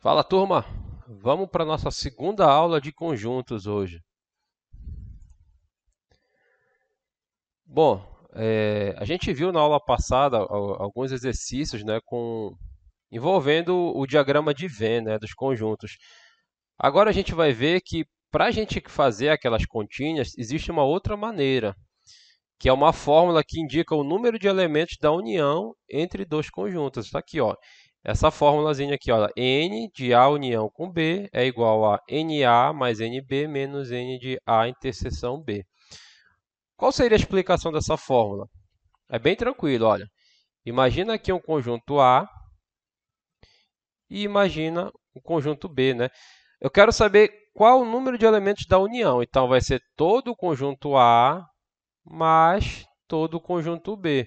Fala turma, vamos para nossa segunda aula de conjuntos hoje. Bom, é, a gente viu na aula passada alguns exercícios, né, com envolvendo o diagrama de Venn, né, dos conjuntos. Agora a gente vai ver que para a gente fazer aquelas continhas existe uma outra maneira, que é uma fórmula que indica o número de elementos da união entre dois conjuntos. Está aqui, ó essa formulazinha aqui, olha, N de A união com B é igual a NA mais NB menos N de A interseção B. Qual seria a explicação dessa fórmula? É bem tranquilo, olha. Imagina aqui um conjunto A e imagina o um conjunto B, né? Eu quero saber qual o número de elementos da união. Então, vai ser todo o conjunto A mais todo o conjunto B.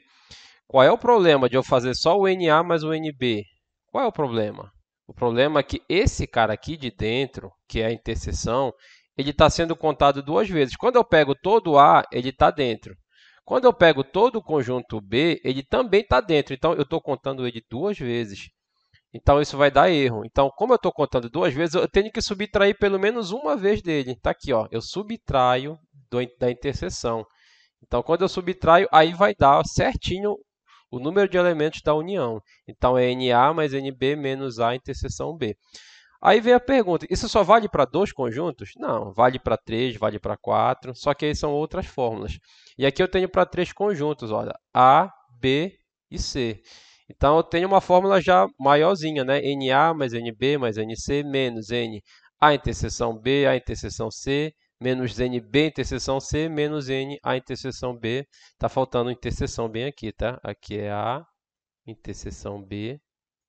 Qual é o problema de eu fazer só o NA mais o NB? Qual é o problema? O problema é que esse cara aqui de dentro, que é a interseção, ele está sendo contado duas vezes. Quando eu pego todo o A, ele está dentro. Quando eu pego todo o conjunto B, ele também está dentro. Então, eu estou contando ele duas vezes. Então, isso vai dar erro. Então, como eu estou contando duas vezes, eu tenho que subtrair pelo menos uma vez dele. Está aqui, ó. eu subtraio do, da interseção. Então, quando eu subtraio, aí vai dar certinho o número de elementos da união. Então é NA mais NB menos A interseção B. Aí vem a pergunta: isso só vale para dois conjuntos? Não, vale para três, vale para quatro, só que aí são outras fórmulas. E aqui eu tenho para três conjuntos, olha, A, B e C. Então eu tenho uma fórmula já maiorzinha, né? NA mais NB mais NC menos N A interseção B, A interseção C menos NB interseção C, menos N A interseção B. Está faltando interseção bem aqui, tá? Aqui é A, interseção B,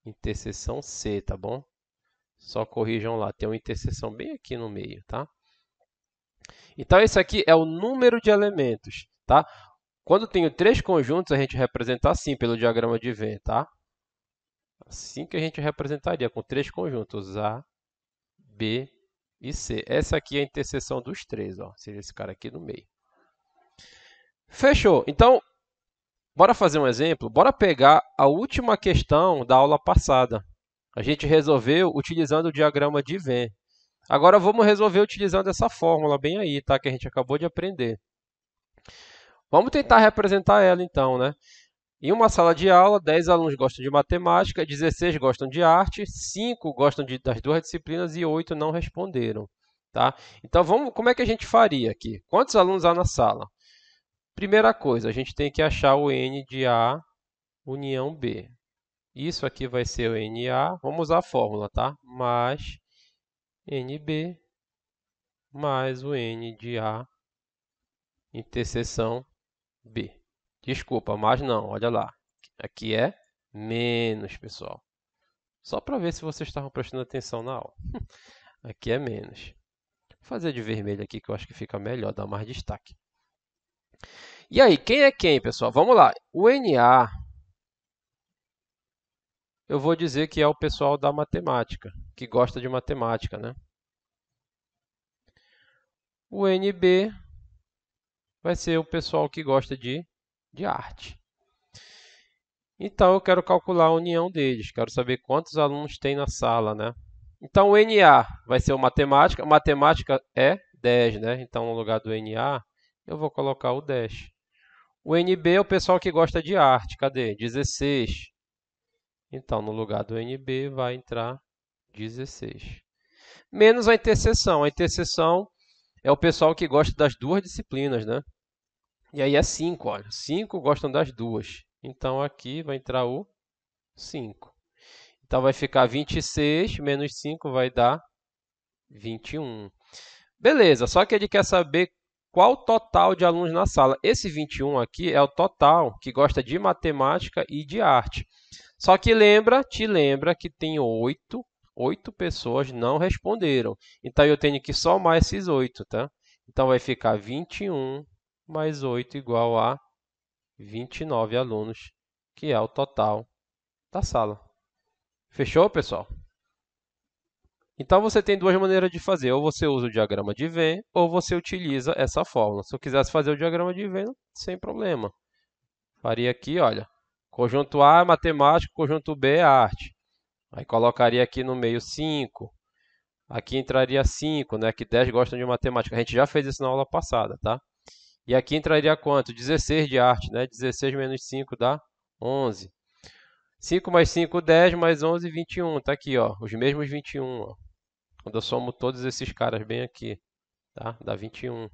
interseção C, tá bom? Só corrijam lá, tem uma interseção bem aqui no meio, tá? Então, esse aqui é o número de elementos, tá? Quando tenho três conjuntos, a gente representa assim pelo diagrama de Venn, tá? Assim que a gente representaria, com três conjuntos, A, B e C. Essa aqui é a interseção dos três, ó. seria esse cara aqui no meio. Fechou. Então, bora fazer um exemplo? Bora pegar a última questão da aula passada. A gente resolveu utilizando o diagrama de Venn. Agora vamos resolver utilizando essa fórmula bem aí, tá? Que a gente acabou de aprender. Vamos tentar representar ela então, né? Em uma sala de aula, 10 alunos gostam de matemática, 16 gostam de arte, 5 gostam de, das duas disciplinas e 8 não responderam. Tá? Então, vamos, como é que a gente faria aqui? Quantos alunos há na sala? Primeira coisa, a gente tem que achar o N de A união B. Isso aqui vai ser o NA, vamos usar a fórmula, tá? Mais NB mais o N de A interseção B. Desculpa, mas não, olha lá. Aqui é menos, pessoal. Só para ver se vocês estavam prestando atenção na aula. aqui é menos. Vou fazer de vermelho aqui que eu acho que fica melhor, dá mais destaque. E aí, quem é quem, pessoal? Vamos lá. O NA, eu vou dizer que é o pessoal da matemática, que gosta de matemática, né? O NB vai ser o pessoal que gosta de de arte. Então, eu quero calcular a união deles, quero saber quantos alunos tem na sala, né? Então, o NA vai ser o matemática, matemática é 10, né? Então, no lugar do NA, eu vou colocar o 10. O NB é o pessoal que gosta de arte, cadê? 16. Então, no lugar do NB, vai entrar 16. Menos a interseção. A interseção é o pessoal que gosta das duas disciplinas, né? E aí é 5, olha. 5 gostam das duas. Então aqui vai entrar o 5. Então vai ficar 26 menos 5 vai dar 21. Beleza, só que ele quer saber qual o total de alunos na sala. Esse 21 aqui é o total que gosta de matemática e de arte. Só que lembra, te lembra que tem 8, 8 pessoas não responderam. Então eu tenho que somar esses 8, tá? Então vai ficar 21 mais 8 igual a 29 alunos, que é o total da sala. Fechou, pessoal? Então você tem duas maneiras de fazer, ou você usa o diagrama de Venn, ou você utiliza essa fórmula. Se eu quisesse fazer o diagrama de Venn, sem problema. Faria aqui, olha, conjunto A é matemática, conjunto B é arte. Aí colocaria aqui no meio 5. Aqui entraria 5, né? Que 10 gostam de matemática. A gente já fez isso na aula passada, tá? E aqui entraria quanto? 16 de arte, né? 16 menos 5 dá 11. 5 mais 5, 10, mais 11, 21. Tá aqui, ó, os mesmos 21, ó. Quando eu somo todos esses caras bem aqui, tá? Dá 21.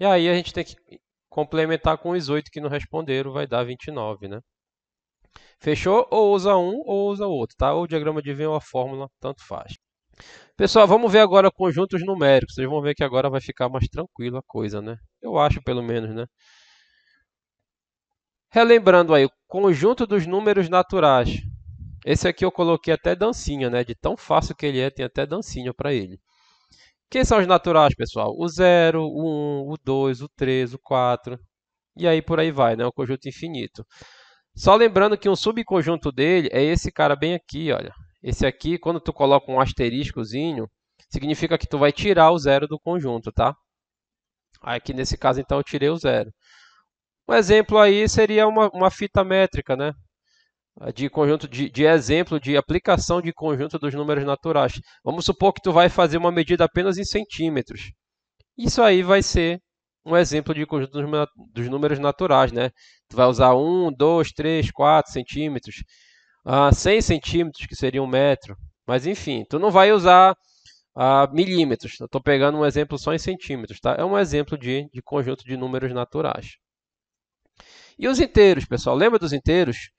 E aí a gente tem que complementar com os 8 que não responderam, vai dar 29, né? Fechou? Ou usa um ou usa o outro, tá? Ou o diagrama de Venn ou é a fórmula, tanto faz. Pessoal, vamos ver agora conjuntos numéricos. Vocês vão ver que agora vai ficar mais tranquilo a coisa, né? Eu acho, pelo menos, né? Relembrando aí, o conjunto dos números naturais. Esse aqui eu coloquei até dancinha, né? De tão fácil que ele é, tem até dancinha para ele. Quem são os naturais, pessoal? O 0, o 1, um, o 2, o 3, o 4. E aí por aí vai, né? O conjunto infinito. Só lembrando que um subconjunto dele é esse cara bem aqui, olha. Esse aqui, quando tu coloca um asteriscozinho, significa que tu vai tirar o zero do conjunto, tá? Aqui nesse caso, então, eu tirei o zero. Um exemplo aí seria uma, uma fita métrica, né? Ah, de, conjunto, de, de exemplo de aplicação de conjunto dos números naturais. Vamos supor que tu vai fazer uma medida apenas em centímetros. Isso aí vai ser um exemplo de conjunto dos números naturais, né? Tu vai usar 1, 2, 3, 4 centímetros a 100 centímetros, que seria um metro. Mas enfim, tu não vai usar a milímetros. Eu estou pegando um exemplo só em centímetros, tá? É um exemplo de, de conjunto de números naturais. E os inteiros, pessoal? Lembra dos inteiros?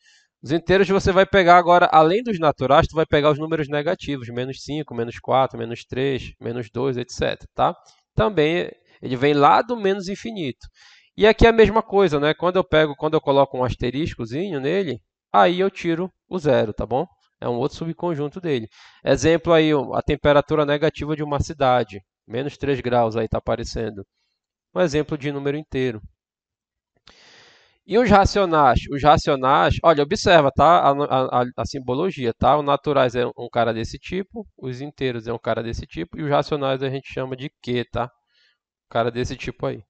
Os inteiros você vai pegar agora, além dos naturais, tu vai pegar os números negativos, menos 5, menos 4, menos 3, menos 2, etc. Tá? Também ele vem lá do menos infinito. E aqui é a mesma coisa, né? Quando eu pego, quando eu coloco um asteriscozinho nele, aí eu tiro o zero, tá bom? É um outro subconjunto dele. Exemplo aí, a temperatura negativa de uma cidade, menos 3 graus aí está aparecendo. Um exemplo de número inteiro. E os racionais? Os racionais, olha, observa, tá? A, a, a, simbologia, tá? O naturais é um cara desse tipo, os inteiros é um cara desse tipo, e os racionais a gente chama de Q, tá? Um cara desse tipo aí.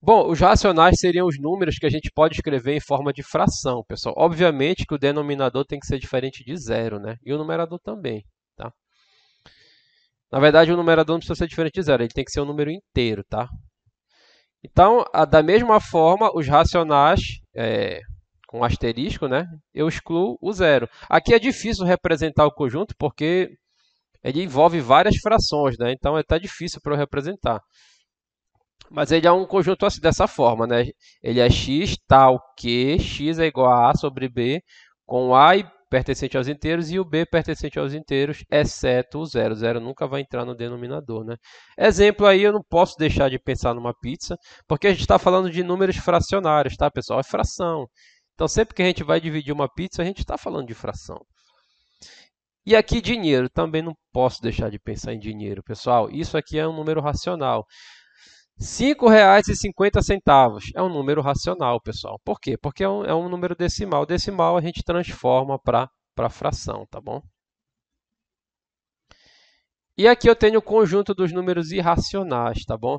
Bom, os racionais seriam os números que a gente pode escrever em forma de fração, pessoal. Obviamente que o denominador tem que ser diferente de zero, né? E o numerador também, tá? Na verdade, o numerador não precisa ser diferente de zero, ele tem que ser um número inteiro, tá? Então, a, da mesma forma, os racionais, é, com asterisco, né? Eu excluo o zero. Aqui é difícil representar o conjunto, porque ele envolve várias frações, né? Então, é tá difícil para eu representar mas ele é um conjunto assim dessa forma, né? Ele é x tal que x é igual a a sobre b, com a pertencente aos inteiros e o b pertencente aos inteiros, exceto o zero. zero nunca vai entrar no denominador, né? Exemplo aí, eu não posso deixar de pensar numa pizza, porque a gente está falando de números fracionários, tá, pessoal? É fração. Então, sempre que a gente vai dividir uma pizza, a gente está falando de fração. E aqui dinheiro, também não posso deixar de pensar em dinheiro, pessoal. Isso aqui é um número racional. R$ 5,50 é um número racional, pessoal. Por quê? Porque é um, é um número decimal. Decimal a gente transforma para fração, tá bom? E aqui eu tenho o conjunto dos números irracionais, tá bom?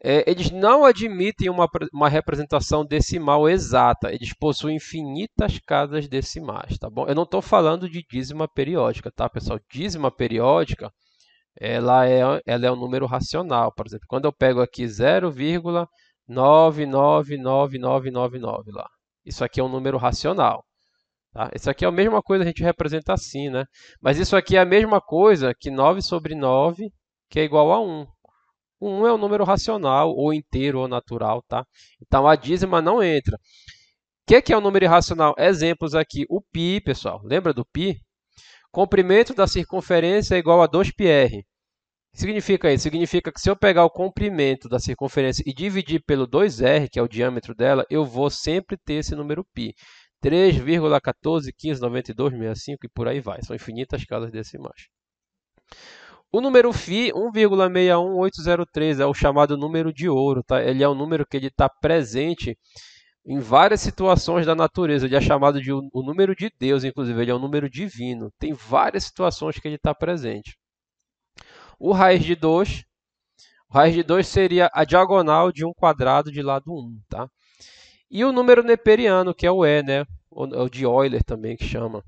É, eles não admitem uma, uma representação decimal exata. Eles possuem infinitas casas decimais, tá bom? Eu não estou falando de dízima periódica, tá, pessoal? Dízima periódica ela é, ela é um número racional. Por exemplo, quando eu pego aqui 0,999999 lá, isso aqui é um número racional. Tá? Isso aqui é a mesma coisa, a gente representa assim, né? Mas isso aqui é a mesma coisa que 9 sobre 9, que é igual a 1. 1 é um número racional, ou inteiro, ou natural, tá? Então, a dízima não entra. O que, que é o um número irracional? Exemplos aqui. O π, pessoal. Lembra do π? comprimento da circunferência é igual a 2πr. O que significa isso? Significa que se eu pegar o comprimento da circunferência e dividir pelo 2r, que é o diâmetro dela, eu vou sempre ter esse número π. 3,14159265 e por aí vai. São infinitas casas decimais. O número φ, 1,61803, é o chamado número de ouro. Tá? Ele é o número que está presente em várias situações da natureza. Ele é chamado de o número de Deus, inclusive, ele é um número divino. Tem várias situações que ele está presente. O raiz de 2, raiz de 2 seria a diagonal de um quadrado de lado 1, um, tá? E o número neperiano, que é o E, né? O é de Euler também que chama,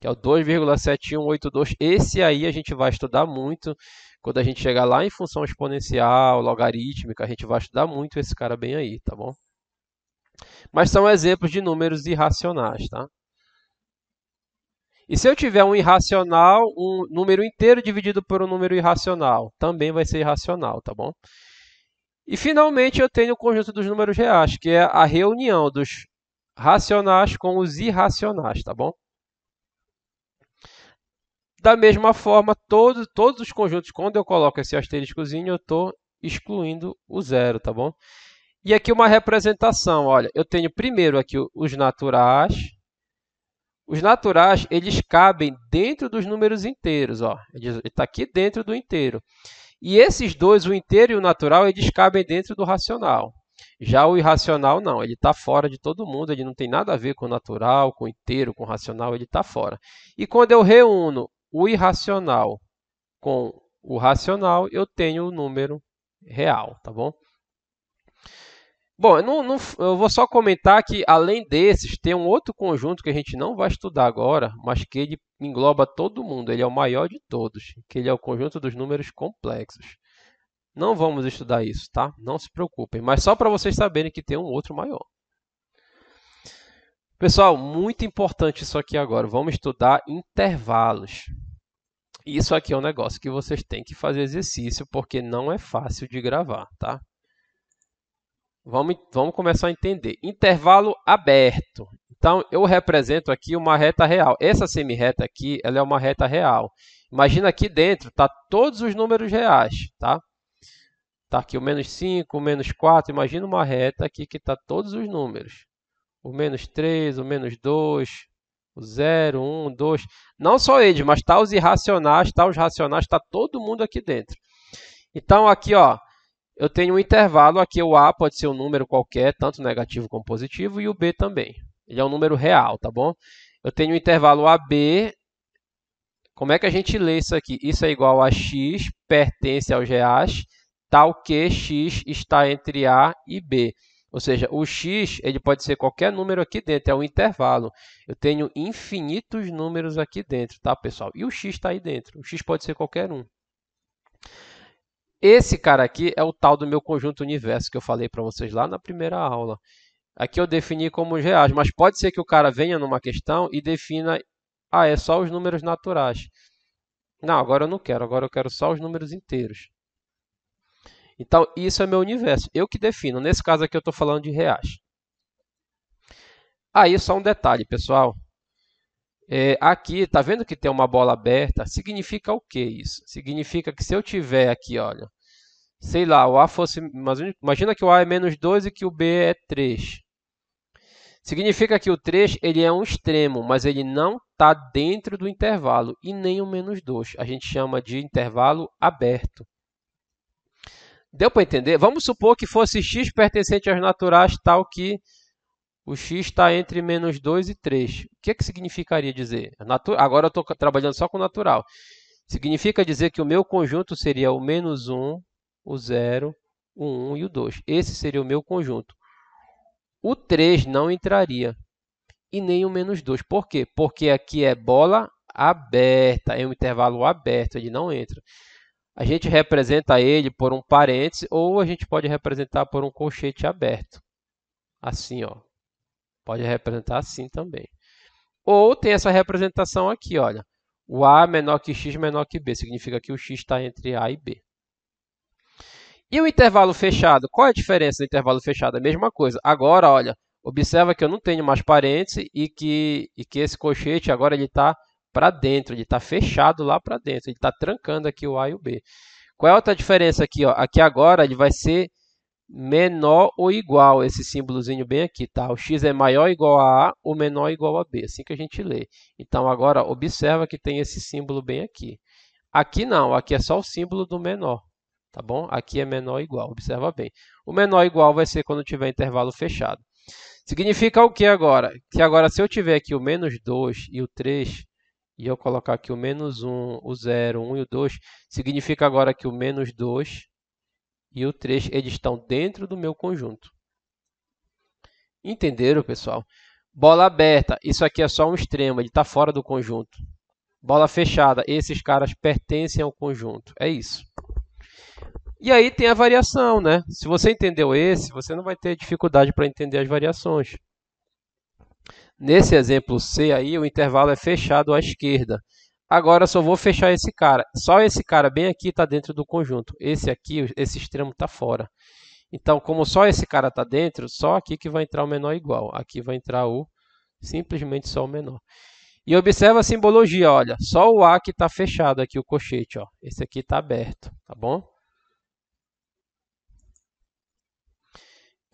que é o 2,7182. Esse aí a gente vai estudar muito quando a gente chegar lá em função exponencial, logarítmica, a gente vai estudar muito esse cara bem aí, tá bom? Mas são exemplos de números irracionais, tá? E se eu tiver um irracional, um número inteiro dividido por um número irracional, também vai ser irracional, tá bom? E finalmente eu tenho o conjunto dos números reais, que é a reunião dos racionais com os irracionais, tá bom? Da mesma forma, todo, todos os conjuntos, quando eu coloco esse asteriscozinho, eu estou excluindo o zero, tá bom? E aqui uma representação, olha, eu tenho primeiro aqui os naturais. Os naturais, eles cabem dentro dos números inteiros, ó. Ele está aqui dentro do inteiro. E esses dois, o inteiro e o natural, eles cabem dentro do racional. Já o irracional, não. Ele está fora de todo mundo, ele não tem nada a ver com o natural, com o inteiro, com o racional, ele está fora. E quando eu reúno o irracional com o racional, eu tenho o número real, tá bom? Bom, eu, não, não, eu vou só comentar que além desses, tem um outro conjunto que a gente não vai estudar agora, mas que ele engloba todo mundo, ele é o maior de todos, que ele é o conjunto dos números complexos. Não vamos estudar isso, tá? Não se preocupem, mas só para vocês saberem que tem um outro maior. Pessoal, muito importante isso aqui agora. Vamos estudar intervalos. Isso aqui é um negócio que vocês têm que fazer exercício porque não é fácil de gravar, tá? Vamos, vamos começar a entender. Intervalo aberto. Então, eu represento aqui uma reta real. Essa semirreta aqui ela é uma reta real. Imagina aqui dentro, tá todos os números reais. Está tá aqui o menos 5, o menos 4. Imagina uma reta aqui que está todos os números. O menos 3, o menos 2, o 0, 1, 2. Não só eles, mas tá os irracionais, tá os racionais, tá todo mundo aqui dentro. Então, aqui, ó, eu tenho um intervalo aqui, o A pode ser um número qualquer, tanto negativo como positivo, e o B também. Ele é um número real, tá bom? Eu tenho um intervalo AB. Como é que a gente lê isso aqui? Isso é igual a x pertence ao GH, tal que x está entre A e B. Ou seja, o x ele pode ser qualquer número aqui dentro, é um intervalo. Eu tenho infinitos números aqui dentro, tá, pessoal? E o x está aí dentro. O x pode ser qualquer um. Esse cara aqui é o tal do meu conjunto universo que eu falei para vocês lá na primeira aula. Aqui eu defini como os reais, mas pode ser que o cara venha numa questão e defina, ah, é só os números naturais. Não, agora eu não quero, agora eu quero só os números inteiros. Então, isso é meu universo, eu que defino. Nesse caso aqui eu estou falando de reais. Aí, só um detalhe, pessoal. É, aqui, tá vendo que tem uma bola aberta? Significa o que isso? Significa que se eu tiver aqui, olha, sei lá, o A fosse. Imagina que o A é menos 2 e que o B é 3. Significa que o 3 ele é um extremo, mas ele não está dentro do intervalo e nem o menos 2. A gente chama de intervalo aberto. Deu para entender? Vamos supor que fosse x pertencente aos naturais tal que o x está entre menos 2 e 3. O que, é que significaria dizer? Agora eu estou trabalhando só com natural. Significa dizer que o meu conjunto seria o menos 1, o 0, o 1 e o 2. Esse seria o meu conjunto. O 3 não entraria. E nem o menos 2. Por quê? Porque aqui é bola aberta, é um intervalo aberto, ele não entra. A gente representa ele por um parêntese ou a gente pode representar por um colchete aberto. Assim, ó, Pode representar assim também. Ou tem essa representação aqui, olha. O A menor que X menor que B. Significa que o X está entre A e B. E o intervalo fechado? Qual é a diferença do intervalo fechado? É a mesma coisa. Agora, olha, observa que eu não tenho mais parênteses e que, e que esse colchete agora ele está para dentro, ele está fechado lá para dentro, ele está trancando aqui o A e o B. Qual é a outra diferença aqui? Ó? Aqui agora ele vai ser menor ou igual, esse símbolozinho bem aqui, tá? O x é maior ou igual a A, o menor ou igual a B, assim que a gente lê. Então, agora, observa que tem esse símbolo bem aqui. Aqui não, aqui é só o símbolo do menor, tá bom? Aqui é menor ou igual, observa bem. O menor ou igual vai ser quando tiver intervalo fechado. Significa o que agora? Que agora, se eu tiver aqui o menos 2 e o 3, e eu colocar aqui o menos 1, o 0, 1 e o 2, significa agora que o menos 2 e o 3 eles estão dentro do meu conjunto. Entenderam, pessoal? Bola aberta, isso aqui é só um extremo, ele está fora do conjunto. Bola fechada, esses caras pertencem ao conjunto. É isso. E aí tem a variação, né? Se você entendeu esse, você não vai ter dificuldade para entender as variações. Nesse exemplo C aí, o intervalo é fechado à esquerda. Agora só vou fechar esse cara. Só esse cara bem aqui está dentro do conjunto. Esse aqui, esse extremo está fora. Então, como só esse cara está dentro, só aqui que vai entrar o menor igual. Aqui vai entrar o simplesmente só o menor. E observa a simbologia, olha. Só o A que está fechado aqui, o cochete. Ó. Esse aqui está aberto, tá bom?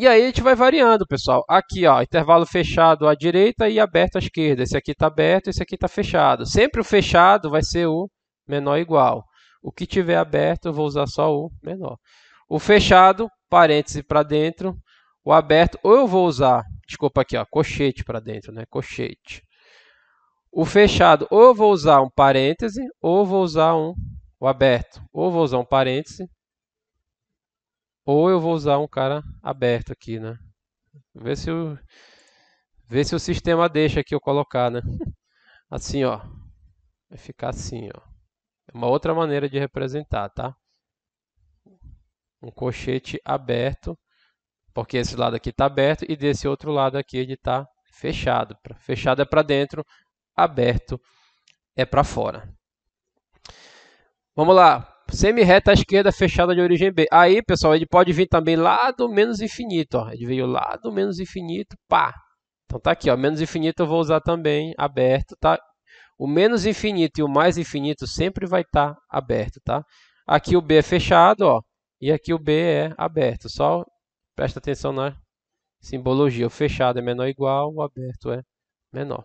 E aí a gente vai variando, pessoal. Aqui, ó, intervalo fechado à direita e aberto à esquerda. Esse aqui está aberto, esse aqui está fechado. Sempre o fechado vai ser o menor igual. O que tiver aberto, eu vou usar só o menor. O fechado, parêntese para dentro. O aberto, ou eu vou usar, desculpa aqui, ó, cochete para dentro, né? Cochete. O fechado, ou eu vou usar um parêntese, ou vou usar um o aberto. Ou vou usar um parêntese, ou eu vou usar um cara aberto aqui, né? Ver se o, ver se o sistema deixa aqui eu colocar, né? Assim, ó. Vai ficar assim, ó. É uma outra maneira de representar, tá? Um colchete aberto, porque esse lado aqui está aberto e desse outro lado aqui ele está fechado. Fechado é para dentro, aberto é para fora. Vamos lá, Semi-reta à esquerda fechada de origem B. Aí, pessoal, ele pode vir também lá do menos infinito. Ó. Ele veio lá do menos infinito, pá. Então tá aqui, ó. menos infinito eu vou usar também aberto, tá? O menos infinito e o mais infinito sempre vai estar tá aberto, tá? Aqui o B é fechado, ó. E aqui o B é aberto. Só presta atenção na simbologia. O fechado é menor ou igual, o aberto é menor.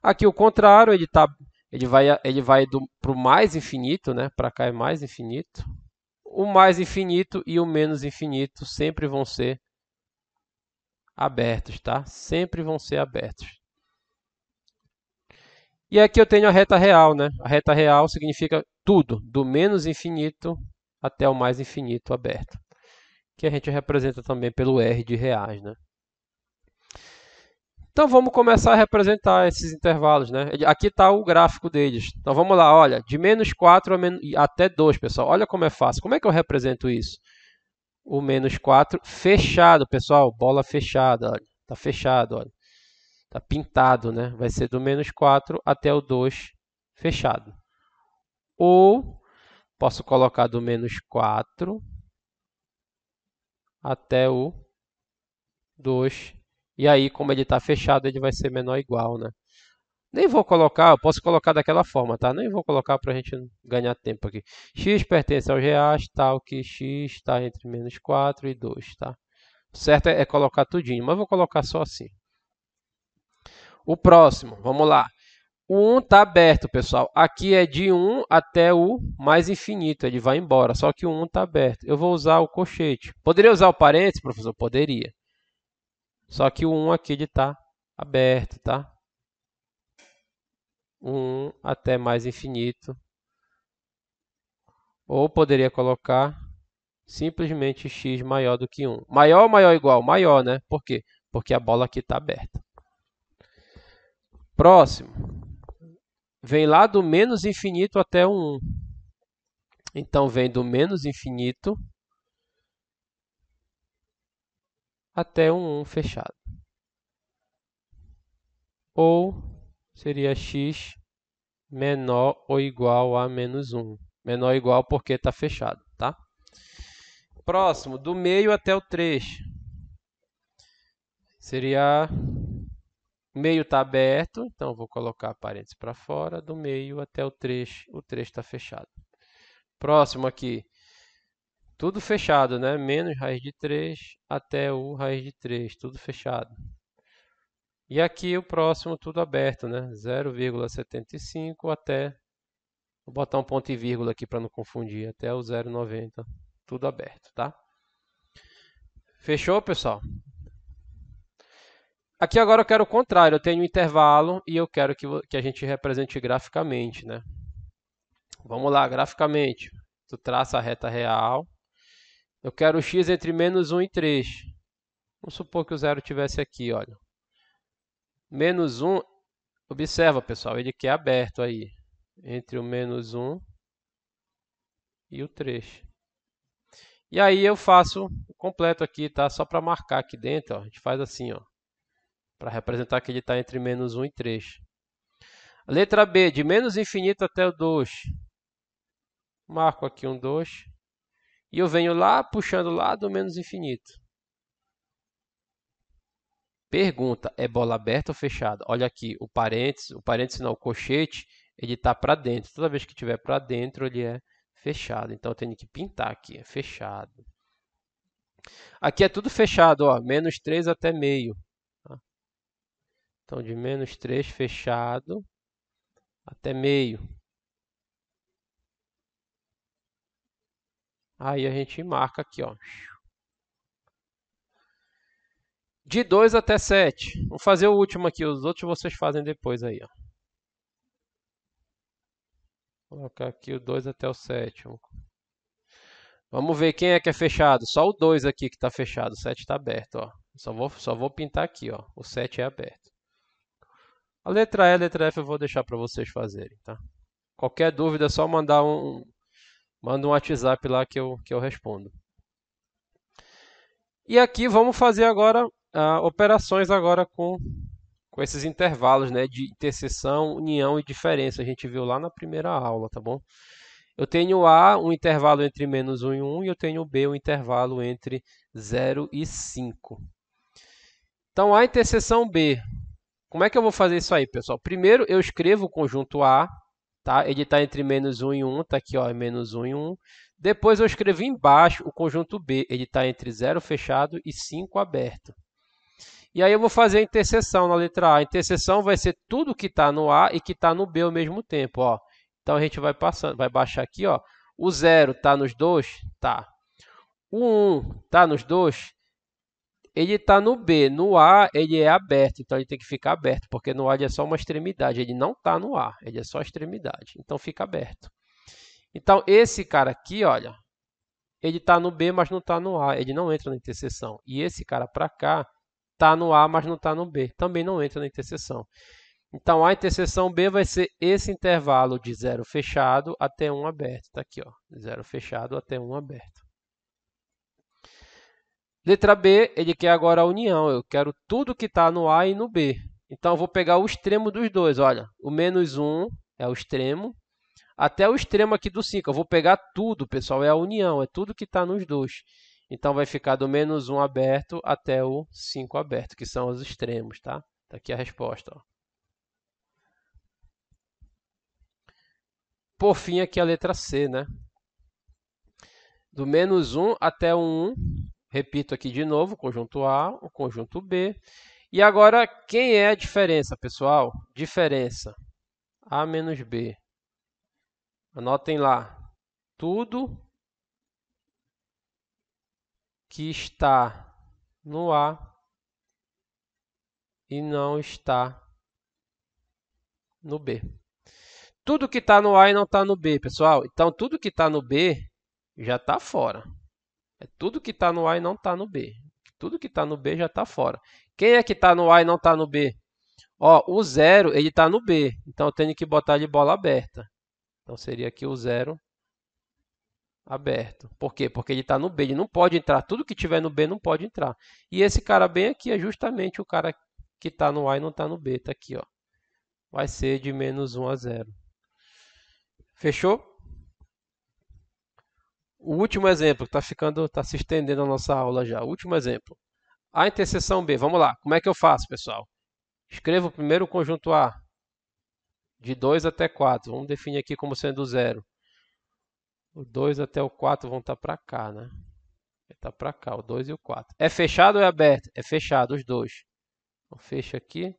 Aqui o contrário, ele está ele vai, ele vai do, pro mais infinito, né? Para cá é mais infinito. O mais infinito e o menos infinito sempre vão ser abertos, tá? Sempre vão ser abertos. E aqui eu tenho a reta real, né? A reta real significa tudo, do menos infinito até o mais infinito aberto, que a gente representa também pelo R de reais, né? Então vamos começar a representar esses intervalos, né? Aqui está o gráfico deles. Então vamos lá, olha, de menos 4 a menos, até 2, pessoal. Olha como é fácil. Como é que eu represento isso? O menos 4 fechado, pessoal. Bola fechada, olha. Está fechado, olha. Está pintado, né? Vai ser do menos 4 até o 2 fechado. Ou posso colocar do menos 4 até o 2 fechado e aí, como ele está fechado, ele vai ser menor ou igual, né? Nem vou colocar, eu posso colocar daquela forma, tá? Nem vou colocar para a gente ganhar tempo aqui. x pertence aos reais, tal que x está entre menos 4 e 2, tá? O certo é, é colocar tudinho, mas vou colocar só assim. O próximo, vamos lá. O 1 está aberto, pessoal. Aqui é de 1 até o mais infinito, ele vai embora. Só que o 1 está aberto. Eu vou usar o colchete. Poderia usar o parênteses, professor? Poderia. Só que o 1 aqui ele está aberto, tá? 1 até mais infinito. Ou poderia colocar simplesmente x maior do que 1. Maior ou maior igual? Maior, né? Por quê? Porque a bola aqui está aberta. Próximo. Vem lá do menos infinito até o 1. Então, vem do menos infinito até um 1 fechado. Ou seria x menor ou igual a menos 1. Menor ou igual porque está fechado, tá? Próximo, do meio até o 3. Seria... O Meio está aberto, então vou colocar parênteses para fora. Do meio até o 3, o 3 está fechado. Próximo aqui, tudo fechado, né? Menos raiz de 3 até o raiz de 3, tudo fechado. E aqui o próximo tudo aberto, né? 0,75 até Vou botar um ponto e vírgula aqui para não confundir, até o 0,90, tudo aberto, tá? Fechou, pessoal? Aqui agora eu quero o contrário, eu tenho um intervalo e eu quero que, que a gente represente graficamente, né? Vamos lá, graficamente. Tu traça a reta real, eu quero o x entre menos 1 e 3. Vamos supor que o zero estivesse aqui, olha. Menos 1, observa, pessoal, ele quer aberto aí. Entre o menos 1 e o 3. E aí eu faço completo aqui, tá? Só para marcar aqui dentro, ó. A gente faz assim, ó. Para representar que ele está entre menos 1 e 3. Letra B, de menos infinito até o 2. Marco aqui um 2. E eu venho lá puxando lá do menos infinito. Pergunta: é bola aberta ou fechada? Olha aqui, o parênteses, o parênteses não, o colchete, ele está para dentro. Toda vez que tiver para dentro, ele é fechado. Então eu tenho que pintar aqui, é fechado. Aqui é tudo fechado, ó, menos 3 até meio. Então de menos 3 fechado até meio. Aí a gente marca aqui, ó. De 2 até 7. Vou fazer o último aqui, os outros vocês fazem depois aí, ó. Vou colocar aqui o 2 até o 7. Vamos ver quem é que é fechado. Só o 2 aqui que tá fechado. O 7 tá aberto, ó. Só vou, só vou pintar aqui, ó. O 7 é aberto. A letra E, a letra F eu vou deixar para vocês fazerem, tá? Qualquer dúvida é só mandar um, Manda um WhatsApp lá que eu, que eu respondo. E aqui vamos fazer agora ah, operações agora com, com esses intervalos né, de interseção, união e diferença. A gente viu lá na primeira aula, tá bom? Eu tenho A, um intervalo entre menos 1 e 1, e eu tenho B, um intervalo entre 0 e 5. Então, A interseção B. Como é que eu vou fazer isso aí, pessoal? Primeiro, eu escrevo o conjunto A, Tá? Ele está entre menos 1 e 1, está aqui, ó, é menos 1 e 1. Depois eu escrevi embaixo o conjunto B, ele está entre 0 fechado e 5 aberto. E aí eu vou fazer a interseção na letra A. A interseção vai ser tudo que está no A e que está no B ao mesmo tempo. Ó. Então a gente vai passando, vai baixar aqui. Ó. O 0 está nos dois? Tá. O 1 um está nos dois? Ele está no B, no A ele é aberto, então ele tem que ficar aberto, porque no A ele é só uma extremidade, ele não está no A, ele é só extremidade, então fica aberto. Então esse cara aqui, olha, ele está no B, mas não está no A, ele não entra na interseção. E esse cara para cá está no A, mas não está no B, também não entra na interseção. Então a interseção B vai ser esse intervalo de zero fechado até um aberto, está aqui, ó, zero fechado até um aberto. Letra B, ele quer agora a união. Eu quero tudo que está no A e no B. Então, eu vou pegar o extremo dos dois. Olha, o menos 1 é o extremo. Até o extremo aqui do 5. Eu vou pegar tudo, pessoal. É a união, é tudo que está nos dois. Então, vai ficar do menos 1 aberto até o 5 aberto, que são os extremos, tá? Está aqui a resposta. Ó. Por fim, aqui a letra C, né? Do menos 1 até o 1, Repito aqui de novo, o conjunto A, o conjunto B. E agora, quem é a diferença, pessoal? Diferença. A menos B. Anotem lá. Tudo que está no A e não está no B. Tudo que está no A e não está no B, pessoal. Então, tudo que está no B já está fora. É tudo que está no A e não está no B. Tudo que está no B já está fora. Quem é que está no A e não está no B? Ó, o zero ele está no B, então eu tenho que botar de bola aberta. Então seria aqui o zero aberto. Por quê? Porque ele está no B, ele não pode entrar. Tudo que tiver no B não pode entrar. E esse cara bem aqui é justamente o cara que está no A e não está no B. Está aqui, ó. Vai ser de menos 1 a 0. Fechou? O último exemplo, está ficando, está se estendendo a nossa aula já. O último exemplo. A interseção B, vamos lá. Como é que eu faço, pessoal? Escrevo primeiro o conjunto A, de 2 até 4. Vamos definir aqui como sendo zero. O 2 até o 4 vão estar tá para cá, né? Está para cá, o 2 e o 4. É fechado ou é aberto? É fechado, os dois. Então, fecha aqui.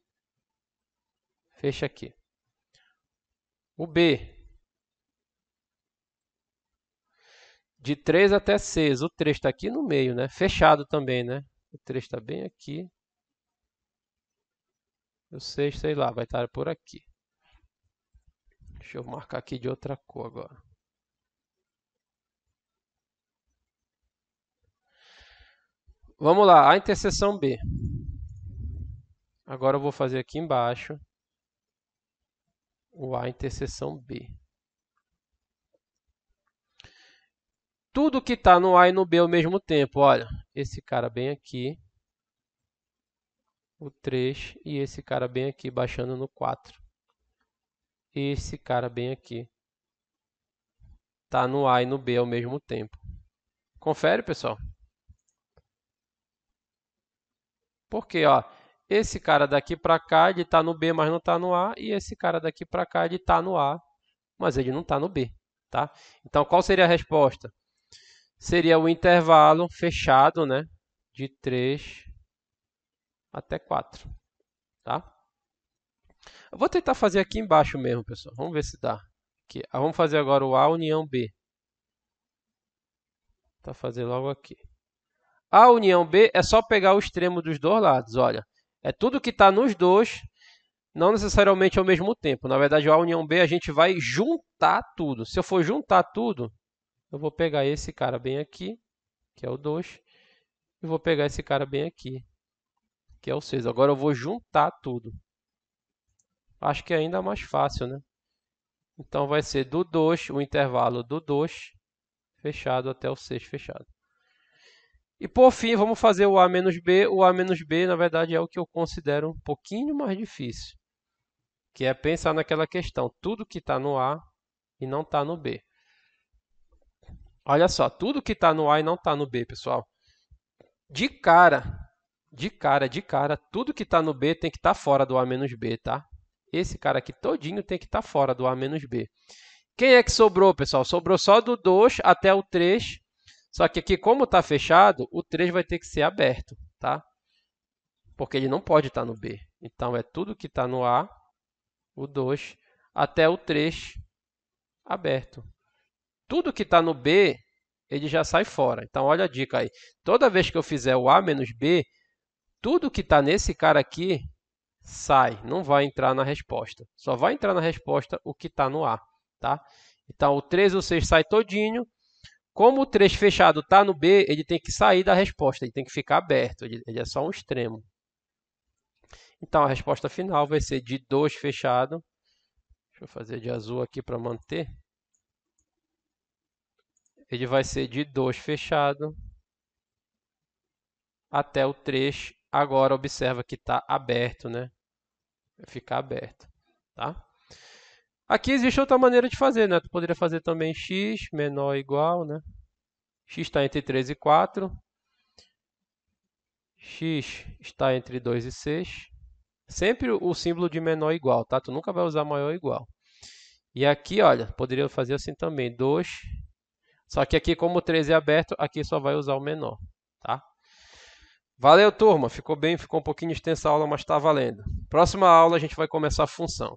Fecha aqui. O B, De 3 até 6. O 3 está aqui no meio, né? Fechado também, né? O 3 está bem aqui. O 6, sei lá, vai estar por aqui. Deixa eu marcar aqui de outra cor agora. Vamos lá, a interseção B. Agora eu vou fazer aqui embaixo o A interseção B. tudo que está no A e no B ao mesmo tempo. Olha, esse cara bem aqui, o 3, e esse cara bem aqui, baixando no 4. Esse cara bem aqui. Está no A e no B ao mesmo tempo. Confere, pessoal. Porque, ó, esse cara daqui para cá, ele está no B, mas não está no A. E esse cara daqui para cá, ele está no A, mas ele não está no B. Tá? Então, qual seria a resposta? seria o intervalo fechado, né, de 3 até 4, tá? Eu vou tentar fazer aqui embaixo mesmo, pessoal. Vamos ver se dá. Aqui. Ah, vamos fazer agora o A união B. Tá fazer logo aqui. A união B é só pegar o extremo dos dois lados, olha. É tudo que está nos dois, não necessariamente ao mesmo tempo. Na verdade, a união B a gente vai juntar tudo. Se eu for juntar tudo, eu vou pegar esse cara bem aqui, que é o 2, e vou pegar esse cara bem aqui, que é o 6. Agora eu vou juntar tudo. Acho que é ainda mais fácil, né? Então vai ser do 2, o intervalo do 2 fechado até o 6 fechado. E por fim, vamos fazer o A menos B. O A menos B, na verdade, é o que eu considero um pouquinho mais difícil. Que é pensar naquela questão, tudo que está no A e não está no B. Olha só, tudo que está no A e não está no B, pessoal. De cara, de cara, de cara, tudo que está no B tem que estar tá fora do A menos B, tá? Esse cara aqui todinho tem que estar tá fora do A menos B. Quem é que sobrou, pessoal? Sobrou só do 2 até o 3. Só que aqui, como está fechado, o 3 vai ter que ser aberto, tá? Porque ele não pode estar tá no B. Então, é tudo que está no A, o 2, até o 3 aberto tudo que está no B, ele já sai fora. Então, olha a dica aí. Toda vez que eu fizer o A menos B, tudo que está nesse cara aqui sai, não vai entrar na resposta. Só vai entrar na resposta o que está no A. Tá? Então, o 3 e o 6 sai todinho. Como o 3 fechado está no B, ele tem que sair da resposta, ele tem que ficar aberto, ele, ele é só um extremo. Então, a resposta final vai ser de 2 fechado. Deixa eu fazer de azul aqui para manter ele vai ser de 2 fechado até o 3. Agora observa que está aberto, né? Vai ficar aberto, tá? Aqui existe outra maneira de fazer, né? Tu poderia fazer também x menor ou igual, né? x está entre 3 e 4. x está entre 2 e 6. Sempre o símbolo de menor ou igual, tá? Tu nunca vai usar maior ou igual. E aqui, olha, poderia fazer assim também. 2 só que aqui, como o 13 é aberto, aqui só vai usar o menor, tá? Valeu, turma. Ficou bem, ficou um pouquinho extensa a aula, mas está valendo. Próxima aula a gente vai começar a função.